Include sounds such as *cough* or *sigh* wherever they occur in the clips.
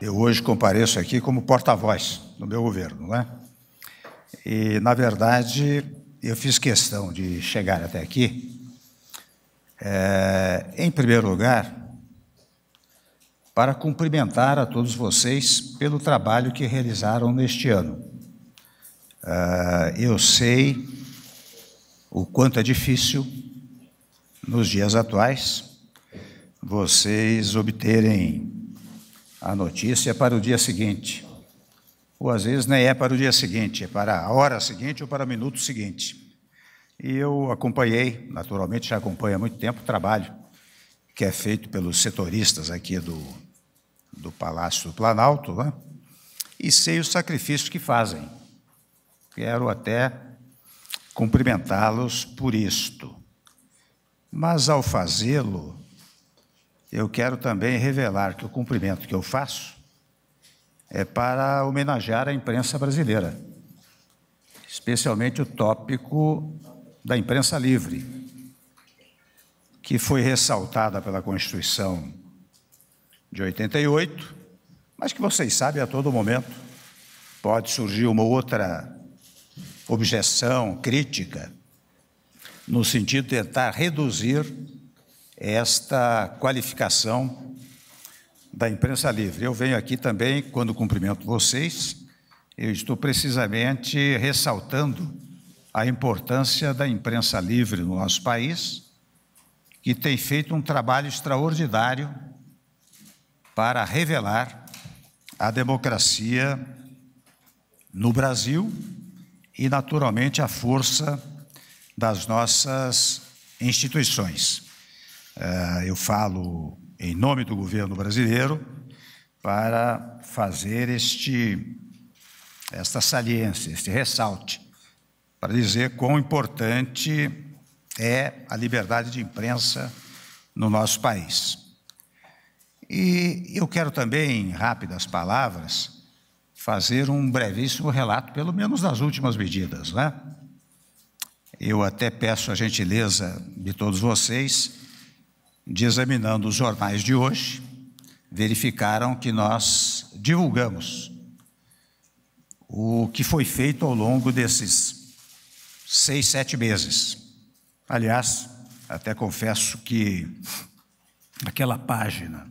Eu hoje compareço aqui como porta-voz do meu governo, né? E, na verdade, eu fiz questão de chegar até aqui, é, em primeiro lugar, para cumprimentar a todos vocês pelo trabalho que realizaram neste ano. É, eu sei o quanto é difícil, nos dias atuais, vocês obterem a notícia para o dia seguinte. Ou às vezes nem é para o dia seguinte, é para a hora seguinte ou para o minuto seguinte. E eu acompanhei, naturalmente já acompanho há muito tempo, o trabalho que é feito pelos setoristas aqui do, do Palácio do Planalto, né? e sei os sacrifícios que fazem. Quero até cumprimentá-los por isto. Mas ao fazê-lo, eu quero também revelar que o cumprimento que eu faço é para homenagear a imprensa brasileira, especialmente o tópico da imprensa livre, que foi ressaltada pela Constituição de 88, mas que vocês sabem a todo momento pode surgir uma outra objeção, crítica, no sentido de tentar reduzir esta qualificação da imprensa livre. Eu venho aqui também, quando cumprimento vocês, eu estou precisamente ressaltando a importância da imprensa livre no nosso país, que tem feito um trabalho extraordinário para revelar a democracia no Brasil e, naturalmente, a força das nossas instituições. Eh, eu falo em nome do governo brasileiro para fazer este, esta saliência, este ressalte, para dizer quão importante é a liberdade de imprensa no nosso país. E eu quero também, em rápidas palavras, fazer um brevíssimo relato, pelo menos das últimas medidas. Né? Eu até peço a gentileza de todos vocês de examinando os jornais de hoje, verificaram que nós divulgamos o que foi feito ao longo desses seis, sete meses. Aliás, até confesso que aquela página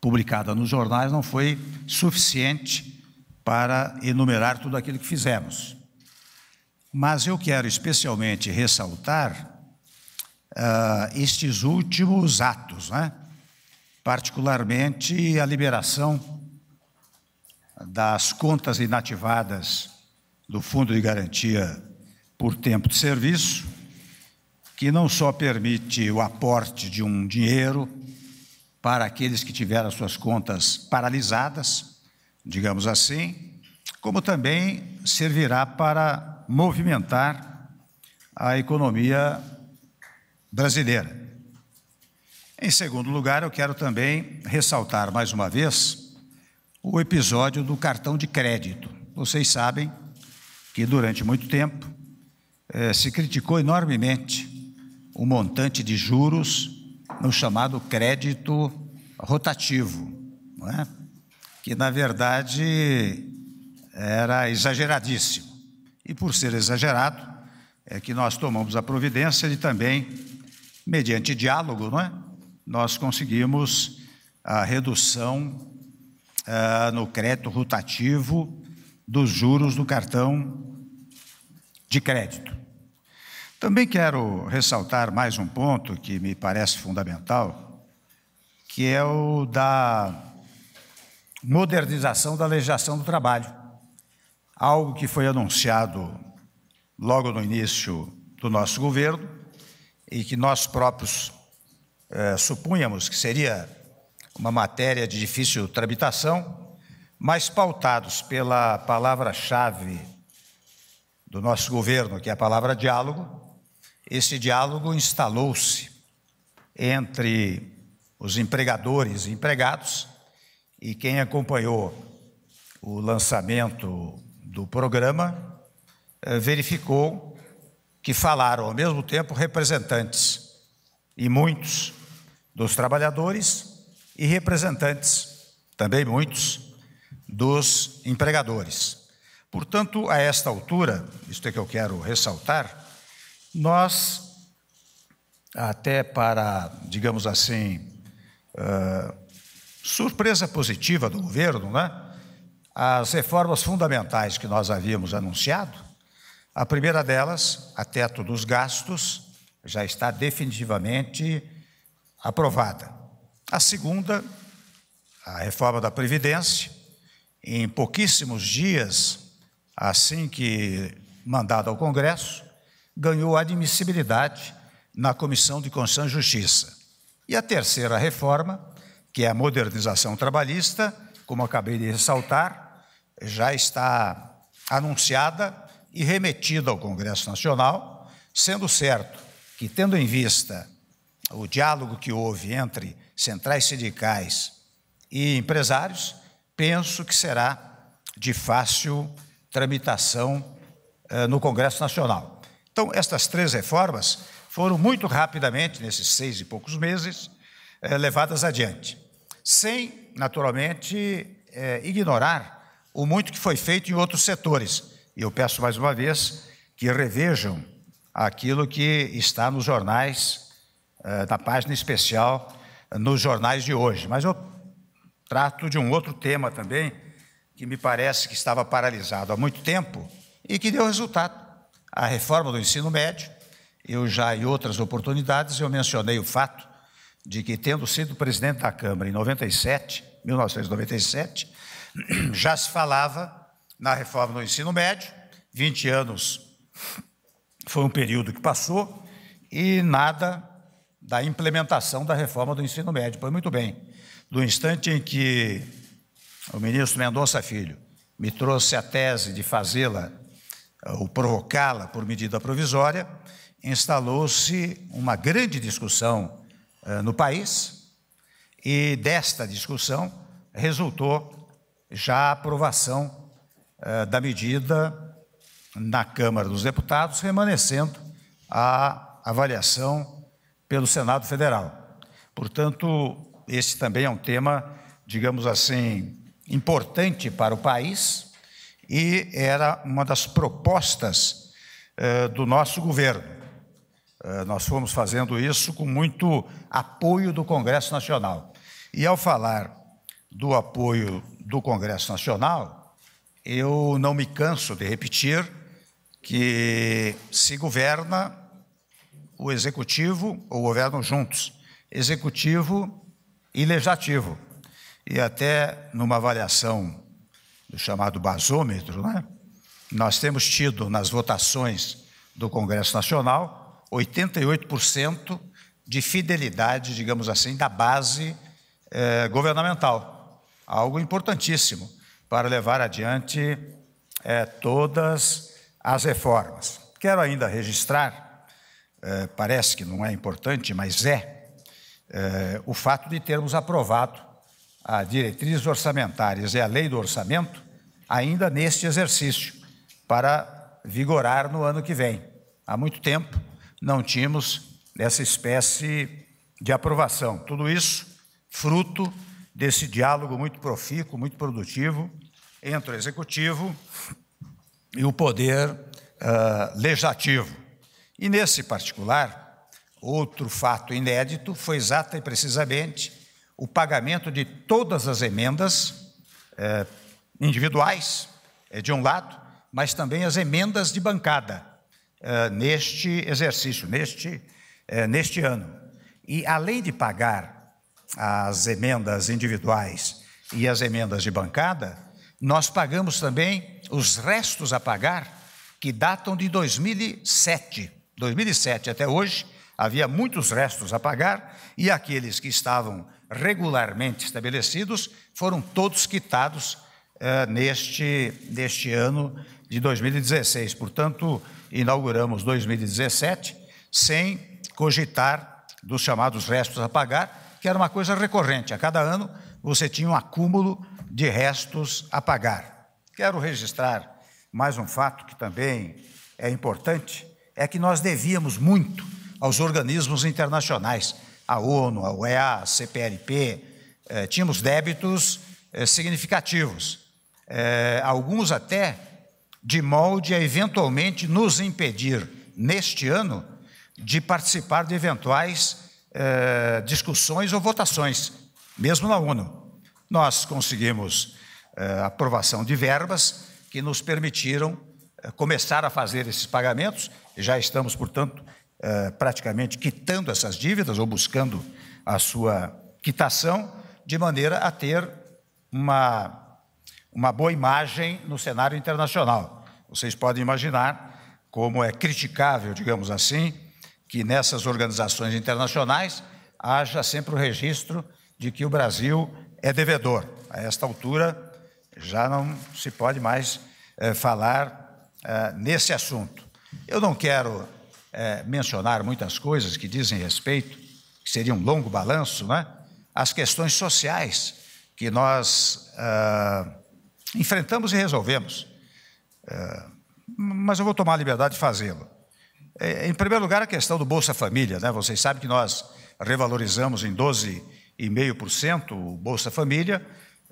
publicada nos jornais não foi suficiente para enumerar tudo aquilo que fizemos. Mas eu quero especialmente ressaltar uh, estes últimos atos, né? particularmente a liberação das contas inativadas do Fundo de Garantia por Tempo de Serviço, que não só permite o aporte de um dinheiro para aqueles que tiveram suas contas paralisadas, digamos assim, como também servirá para movimentar a economia brasileira. Em segundo lugar, eu quero também ressaltar mais uma vez o episódio do cartão de crédito. Vocês sabem que durante muito tempo eh, se criticou enormemente o montante de juros no chamado crédito rotativo, é? que na verdade era exageradíssimo. E por ser exagerado, é que nós tomamos a providência de também mediante diálogo, não é? nós conseguimos a redução uh, no crédito rotativo dos juros do cartão de crédito. Também quero ressaltar mais um ponto que me parece fundamental, que é o da modernização da legislação do trabalho. Algo que foi anunciado logo no início do nosso governo, e que nós próprios é, supunhamos que seria uma matéria de difícil tramitação, mas pautados pela palavra-chave do nosso governo, que é a palavra diálogo, esse diálogo instalou-se entre os empregadores e empregados, e quem acompanhou o lançamento do programa é, verificou que falaram ao mesmo tempo representantes, e muitos, dos trabalhadores e representantes, também muitos, dos empregadores. Portanto, a esta altura, isto é que eu quero ressaltar, nós, até para, digamos assim, uh, surpresa positiva do governo, né? as reformas fundamentais que nós havíamos anunciado a primeira delas, a teto dos gastos, já está definitivamente aprovada. A segunda, a reforma da Previdência, em pouquíssimos dias, assim que mandada ao Congresso, ganhou admissibilidade na Comissão de Constituição e Justiça. E a terceira reforma, que é a modernização trabalhista, como acabei de ressaltar, já está anunciada e remetida ao Congresso Nacional, sendo certo que, tendo em vista o diálogo que houve entre centrais sindicais e empresários, penso que será de fácil tramitação eh, no Congresso Nacional. Então, estas três reformas foram muito rapidamente, nesses seis e poucos meses, eh, levadas adiante, sem, naturalmente, eh, ignorar o muito que foi feito em outros setores e eu peço mais uma vez que revejam aquilo que está nos jornais, eh, na página especial, nos jornais de hoje. Mas eu trato de um outro tema também, que me parece que estava paralisado há muito tempo e que deu resultado. A reforma do ensino médio, eu já em outras oportunidades, eu mencionei o fato de que, tendo sido presidente da Câmara em 97, 1997, *clears throat* já se falava na reforma do ensino médio, 20 anos foi um período que passou, e nada da implementação da reforma do ensino médio. Pois muito bem, do instante em que o ministro Mendonça Filho me trouxe a tese de fazê-la eh, ou provocá-la por medida provisória, instalou-se uma grande discussão uh, no país e desta discussão resultou já a aprovação eh, da medida na Câmara dos Deputados, remanescendo a avaliação pelo Senado Federal. Portanto, esse também é um tema, digamos assim, importante para o país e era uma das propostas eh, do nosso governo. Eh, nós fomos fazendo isso com muito apoio do Congresso Nacional. E ao falar do apoio do Congresso Nacional, eu não me canso de repetir que se governa o executivo ou governam juntos, executivo e legislativo. E até numa avaliação do chamado basômetro, né? nós temos tido nas votações do Congresso Nacional 88% de fidelidade, digamos assim, da base eh, governamental. Algo importantíssimo para levar adiante é, todas as reformas. Quero ainda registrar, é, parece que não é importante, mas é, é, o fato de termos aprovado a diretrizes orçamentárias e a lei do orçamento ainda neste exercício, para vigorar no ano que vem. Há muito tempo não tínhamos essa espécie de aprovação. Tudo isso fruto desse diálogo muito profícuo, muito produtivo entre o executivo e o poder uh, legislativo. E nesse particular, outro fato inédito foi exata e precisamente o pagamento de todas as emendas eh, individuais, eh, de um lado, mas também as emendas de bancada eh, neste exercício, neste, neste ano. E além de pagar as emendas individuais e as emendas de bancada, nós pagamos também os restos a pagar que datam de 2007. 2007 até hoje, havia muitos restos a pagar e aqueles que estavam regularmente estabelecidos foram todos quitados eh, neste, neste ano de 2016. Portanto, inauguramos 2017 sem cogitar dos chamados restos a pagar, que era uma coisa recorrente. A cada ano você tinha um acúmulo de restos a pagar. Quero registrar mais um fato que também é importante: é que nós devíamos muito aos organismos internacionais, a ONU, a UEA, a CPLP, eh, tínhamos débitos eh, significativos, eh, alguns até de molde a eventualmente nos impedir, neste ano, de participar de eventuais eh, discussões ou votações, mesmo na ONU. Nós conseguimos eh, aprovação de verbas que nos permitiram eh, começar a fazer esses pagamentos, já estamos, portanto, praticamente quitando essas dívidas ou buscando a sua quitação, de maneira a ter uma, uma boa imagem no cenário internacional. Vocês podem imaginar como é criticável, digamos assim, que nessas organizações internacionais haja sempre o registro de que o Brasil é devedor. A esta altura, já não se pode mais eh, falar eh, nesse assunto. Eu não quero eh, mencionar muitas coisas que dizem respeito, que seria um longo balanço, né? às questões sociais que nós enfrentamos e resolvemos. mas eu vou tomar a liberdade de fazê-lo. É, em primeiro lugar, a questão do Bolsa Família. Né? Vocês sabem que nós revalorizamos em 12,5% o Bolsa Família.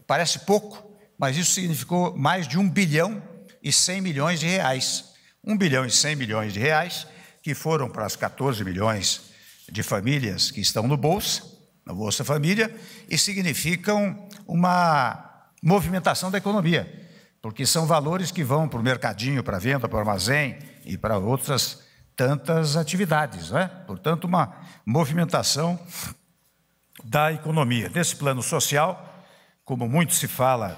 Parece pouco, mas isso significou mais de 1 bilhão e 100 milhões de reais. 1 bilhão e 100 milhões de reais que foram para as 14 milhões de famílias que estão no Bolsa, no Bolsa Família, e significam uma movimentação da economia, porque são valores que vão para o mercadinho, para a venda, para o armazém e para outras tantas atividades, né? portanto, uma movimentação da economia. Nesse plano social, como muito se fala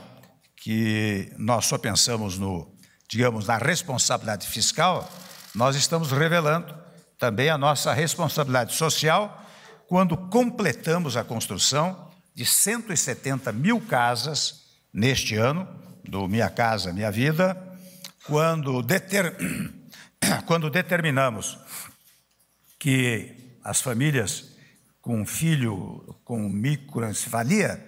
que nós só pensamos no, digamos, na responsabilidade fiscal, nós estamos revelando também a nossa responsabilidade social quando completamos a construção de 170 mil casas neste ano, do Minha Casa Minha Vida, quando deter *clears throat* *clears throat* quando determinamos que as famílias com filho com microencefalia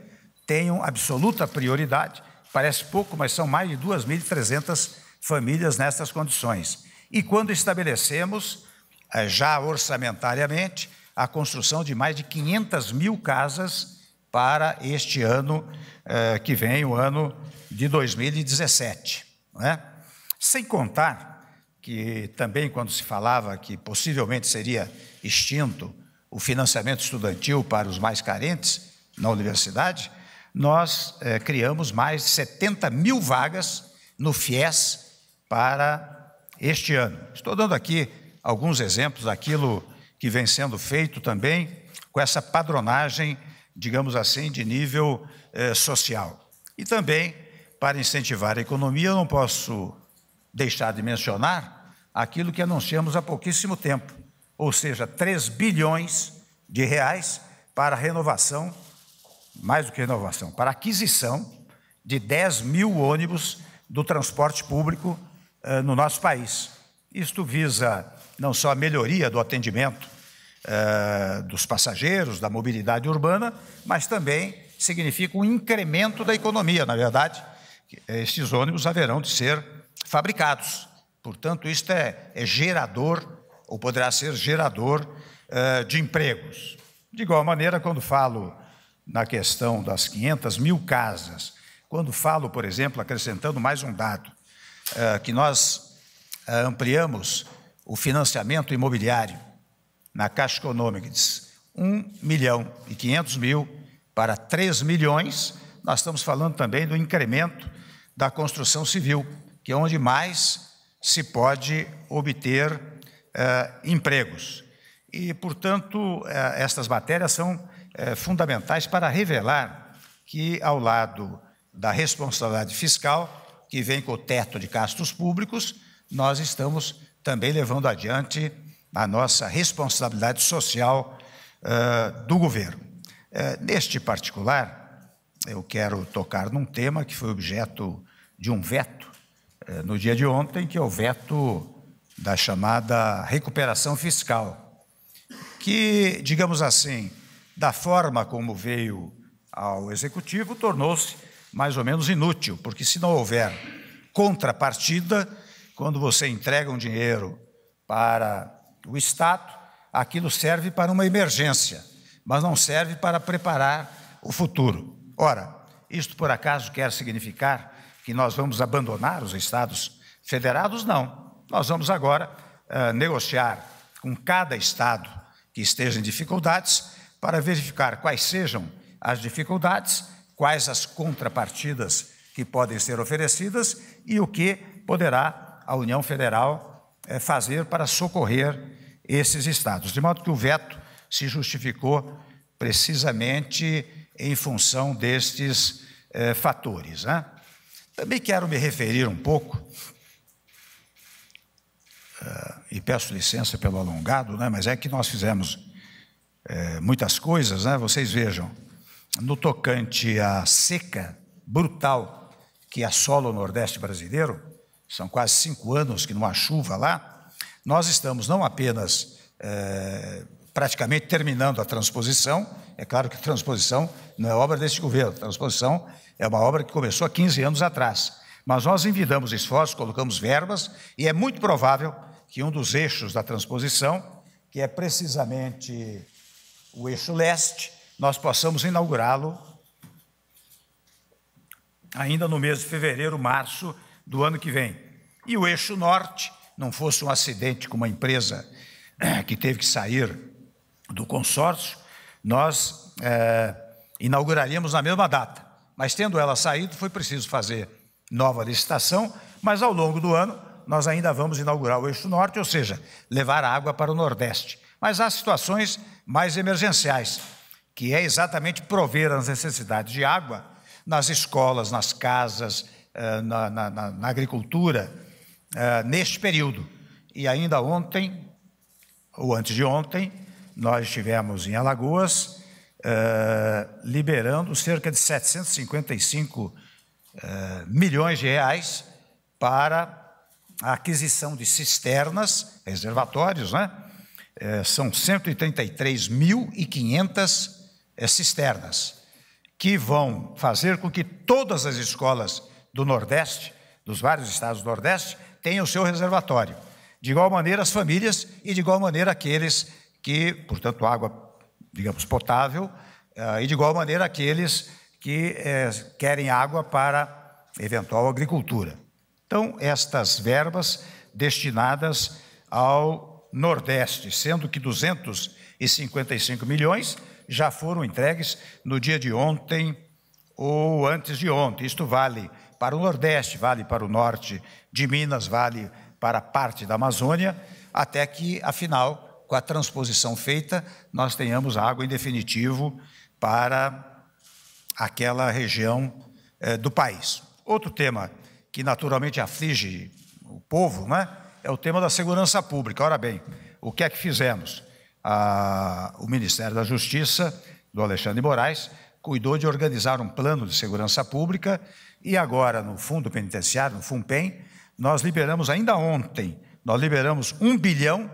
tenham absoluta prioridade, parece pouco, mas são mais de 2.300 famílias nestas condições. E quando estabelecemos, eh, já orçamentariamente, a construção de mais de 500 mil casas para este ano eh, que vem, o ano de 2017. Né? Sem contar que também, quando se falava que possivelmente seria extinto o financiamento estudantil para os mais carentes na universidade, nós é, criamos mais de 70 mil vagas no FIES para este ano. Estou dando aqui alguns exemplos daquilo que vem sendo feito também com essa padronagem, digamos assim, de nível eh, social. E também, para incentivar a economia, eu não posso deixar de mencionar aquilo que anunciamos há pouquíssimo tempo, ou seja, 3 bilhões de reais para renovação, mais do que renovação, para aquisição de 10 mil ônibus do transporte público eh, no nosso país. Isto visa não só a melhoria do atendimento eh, dos passageiros, da mobilidade urbana, mas também significa um incremento da economia. Na verdade, estes ônibus haverão de ser fabricados. Portanto, isto é, é gerador, ou poderá ser gerador uh, de empregos. De igual maneira, quando falo na questão das 500 mil casas, quando falo, por exemplo, acrescentando mais um dado, uh, que nós uh, ampliamos o financiamento imobiliário na Caixa Econômica de 1 milhão e 500 mil para 3 milhões, nós estamos falando também do incremento da construção civil, que é onde mais se pode obter eh, empregos. E, portanto, eh, estas matérias são eh, fundamentais para revelar que, ao lado da responsabilidade fiscal, que vem com o teto de gastos públicos, nós estamos também levando adiante a nossa responsabilidade social eh, do governo. Eh, neste particular, eu quero tocar num tema que foi objeto de um veto é, no dia de ontem, que é o veto da chamada recuperação fiscal, que, digamos assim, da forma como veio ao executivo, tornou-se mais ou menos inútil, porque se não houver contrapartida, quando você entrega um dinheiro para o Estado, aquilo serve para uma emergência, mas não serve para preparar o futuro. Ora, isto por acaso quer significar que nós vamos abandonar os Estados federados, não. Nós vamos agora uh, negociar com cada Estado que esteja em dificuldades para verificar quais sejam as dificuldades, quais as contrapartidas que podem ser oferecidas e o que poderá a União Federal eh, fazer para socorrer esses Estados. De modo que o veto se justificou precisamente em função destes eh, fatores. Né? Também quero me referir um pouco, eh, e peço licença pelo alongado, né, mas é que nós fizemos eh, muitas coisas, né, vocês vejam, no tocante à seca brutal que assola o Nordeste brasileiro, são quase cinco anos que não há chuva lá, nós estamos não apenas. Eh, praticamente terminando a transposição. É claro que a transposição não é obra deste governo, a transposição é uma obra que começou há 15 anos atrás. Mas nós envidamos esforços, colocamos verbas, e é muito provável que um dos eixos da transposição, que é precisamente o eixo leste, nós possamos inaugurá-lo ainda no mês de fevereiro, março do ano que vem. E o eixo norte, não fosse um acidente com uma empresa eh, que teve que sair do consórcio, nós é, inauguraríamos na mesma data. Mas tendo ela saído, foi preciso fazer nova licitação, mas ao longo do ano nós ainda vamos inaugurar o eixo norte, ou seja, levar água para o nordeste. Mas há situações mais emergenciais, que é exatamente prover as necessidades de água nas escolas, nas casas, eh, na, na, na agricultura, eh, neste período. E ainda ontem, ou antes de ontem, nós estivemos em Alagoas, uh, liberando cerca de 755 uh, eh, milhões de reais para a aquisição de cisternas, reservatórios, né? Uh, são 133.500 cisternas, que vão fazer com que todas as escolas do Nordeste, dos vários estados do Nordeste, tenham o seu reservatório. De igual maneira, as famílias e, de igual maneira, aqueles que, portanto, água, digamos, potável, ah, e de igual maneira aqueles que eh, querem água para eventual agricultura. Então, estas verbas destinadas ao Nordeste, sendo que 255 milhões já foram entregues no dia de ontem ou antes de ontem. Isto vale para o Nordeste, vale para o Norte de Minas, vale para parte da Amazônia, até que, afinal, com a transposição feita, nós tenhamos água em definitivo para aquela região eh, do país. Outro tema que naturalmente aflige o povo né, é o tema da segurança pública. Ora bem, o que é que fizemos? o Ministério da Justiça, do Alexandre Moraes, cuidou de organizar um plano de segurança pública e agora no Fundo Penitenciário, no FUNPEM, nós liberamos ainda ontem, nós liberamos um bilhão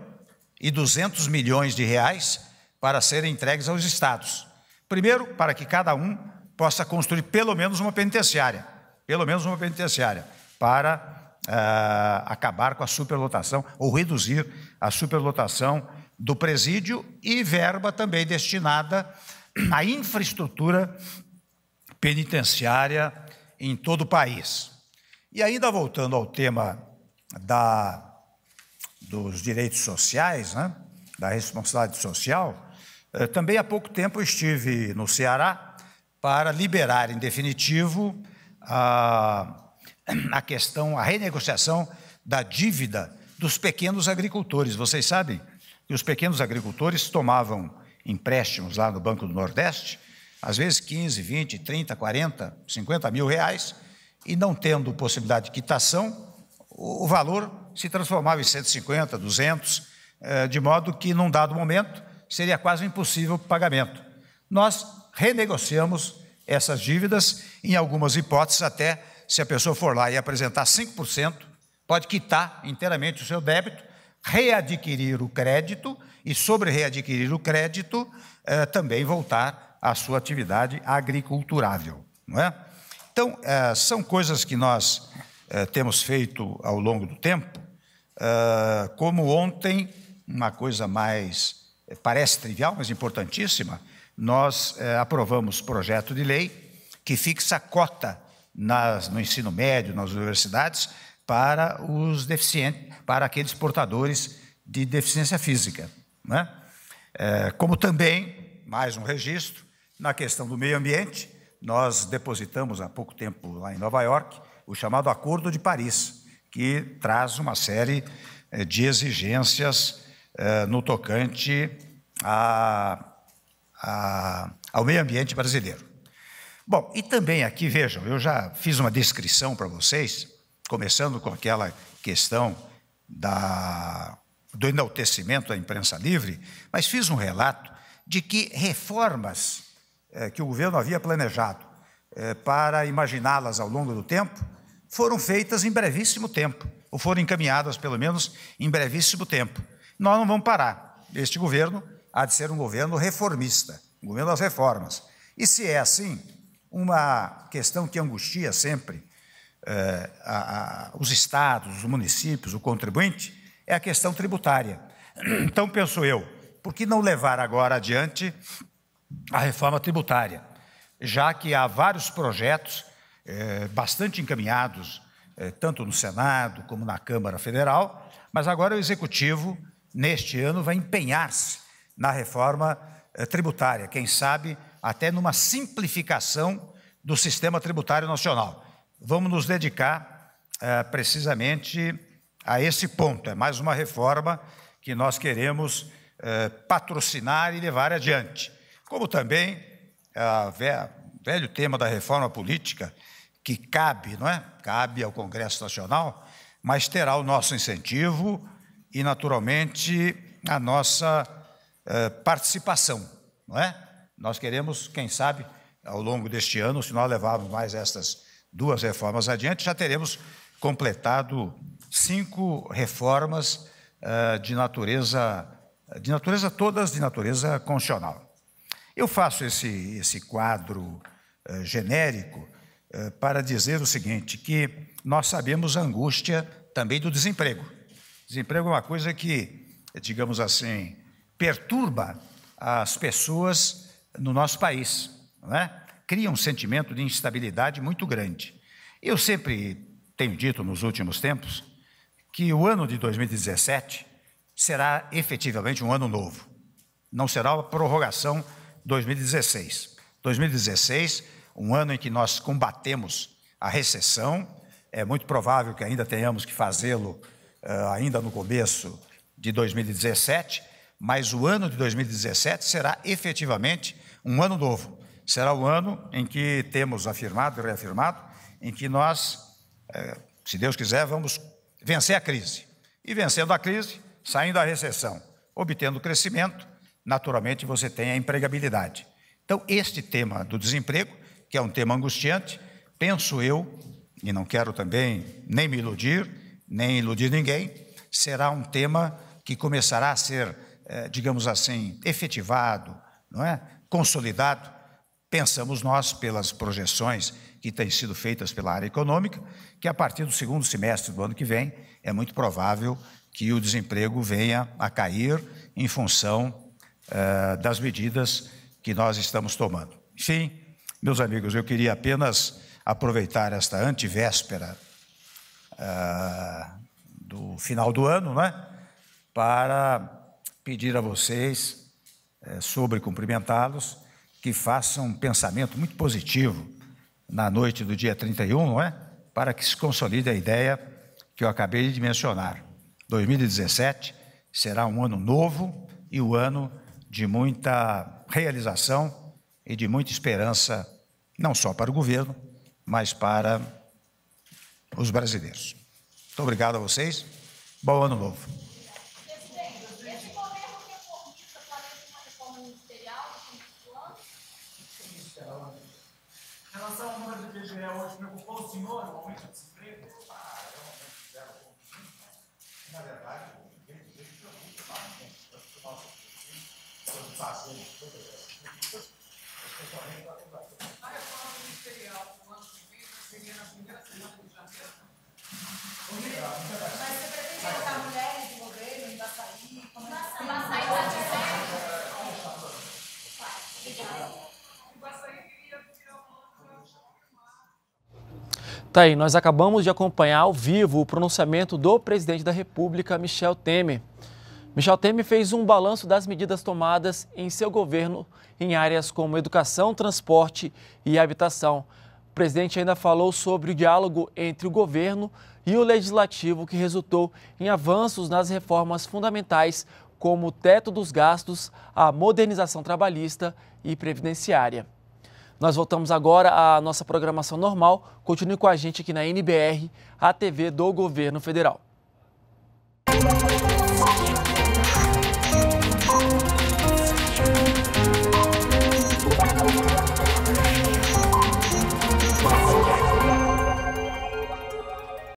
e 200 milhões de reais para serem entregues aos estados. Primeiro, para que cada um possa construir pelo menos uma penitenciária, pelo menos uma penitenciária, para ah, acabar com a superlotação ou reduzir a superlotação do presídio e verba também destinada à infraestrutura penitenciária em todo o país. E ainda voltando ao tema da dos direitos sociais, né, da responsabilidade social, eh, também há pouco tempo estive no Ceará para liberar em definitivo a, a questão, a renegociação da dívida dos pequenos agricultores. Vocês sabem que os pequenos agricultores tomavam empréstimos lá no Banco do Nordeste, às vezes 15, 20, 30, 40, 50 mil reais, e não tendo possibilidade de quitação, o valor se transformava em 150, 200, eh, de modo que, num dado momento, seria quase impossível o pagamento. Nós renegociamos essas dívidas, em algumas hipóteses, até se a pessoa for lá e apresentar 5%, pode quitar inteiramente o seu débito, readquirir o crédito e, sobre readquirir o crédito, eh, também voltar à sua atividade agriculturável. Não é? Então, eh, são coisas que nós temos feito ao longo do tempo ah, como ontem, uma coisa mais, parece trivial, mas importantíssima, nós uh, aprovamos projeto de lei que fixa cota nas, no ensino médio, nas universidades, para os deficientes, para aqueles portadores de deficiência física. Né? É, como também, mais um registro, na questão do meio ambiente, nós depositamos há pouco tempo lá em Nova York o chamado Acordo de Paris, que traz uma série eh, de exigências eh, no tocante a, a, ao meio ambiente brasileiro. Bom, e também aqui, vejam, eu já fiz uma descrição para vocês, começando com aquela questão da, do enaltecimento da imprensa livre, mas fiz um relato de que reformas eh, que o governo havia planejado para imaginá-las ao longo do tempo foram feitas em brevíssimo tempo, ou foram encaminhadas, pelo menos, em brevíssimo tempo. Nós não vamos parar. Este governo há de ser um governo reformista, um governo das reformas. E se é assim, uma questão que angustia sempre eh, a, a, os estados, os municípios, o contribuinte, é a questão tributária. *clears throat* Então, penso eu, por que não levar agora adiante a reforma tributária? Já que há vários projetos é, bastante encaminhados, é, tanto no Senado como na Câmara Federal, mas agora o Executivo, neste ano, vai empenhar-se na reforma é, tributária, quem sabe até numa simplificação do sistema tributário nacional. Vamos nos dedicar precisamente a esse ponto. É mais uma reforma que nós queremos patrocinar e levar adiante. Como também o velho tema da reforma política, que cabe, não é? Cabe ao Congresso Nacional, mas terá o nosso incentivo e, naturalmente, a nossa eh, participação, não é? Nós queremos, quem sabe, ao longo deste ano, se nós levarmos mais estas duas reformas adiante, já teremos completado cinco reformas eh, de natureza, de natureza todas de natureza constitucional. Eu faço esse, esse quadro eh, genérico eh, para dizer o seguinte, que nós sabemos a angústia também do desemprego. Desemprego é uma coisa que, digamos assim, perturba as pessoas no nosso país, não é? cria um sentimento de instabilidade muito grande. Eu sempre tenho dito nos últimos tempos que o ano de 2017 será efetivamente um ano novo. Não será uma prorrogação 2016. 2016 um ano em que nós combatemos a recessão. É muito provável que ainda tenhamos que fazê-lo uh, ainda no começo de 2017, mas o ano de 2017 será efetivamente um ano novo. Será o ano em que temos afirmado e reafirmado, em que nós, uh, se Deus quiser, vamos vencer a crise. E vencendo a crise, saindo da recessão, obtendo crescimento, naturalmente você tem a empregabilidade. Então, este tema do desemprego que é um tema angustiante, penso eu, e não quero também nem me iludir, nem iludir ninguém, será um tema que começará a ser, eh, digamos assim, efetivado, não é? consolidado, pensamos nós, pelas projeções que têm sido feitas pela área econômica, que a partir do segundo semestre do ano que vem, é muito provável que o desemprego venha a cair em função eh, das medidas que nós estamos tomando. Enfim, meus amigos, eu queria apenas aproveitar esta antivéspera ah, do final do ano, né, para pedir a vocês, eh, sobre cumprimentá-los, que façam um pensamento muito positivo na noite do dia 31, não é? Para que se consolide a ideia que eu acabei de mencionar. 2017 será um ano novo e o um ano de muita realização e de muita esperança, não só para o governo, mas para os brasileiros. Muito obrigado a vocês. Bom ano novo. Tá aí, nós acabamos de acompanhar ao vivo o pronunciamento do presidente da República, Michel Temer. Michel Temer fez um balanço das medidas tomadas em seu governo em áreas como educação, transporte e habitação. O presidente ainda falou sobre o diálogo entre o governo e o legislativo, que resultou em avanços nas reformas fundamentais, como o teto dos gastos, a modernização trabalhista e previdenciária. Nós voltamos agora à nossa programação normal. Continue com a gente aqui na NBR, a TV do Governo Federal. Música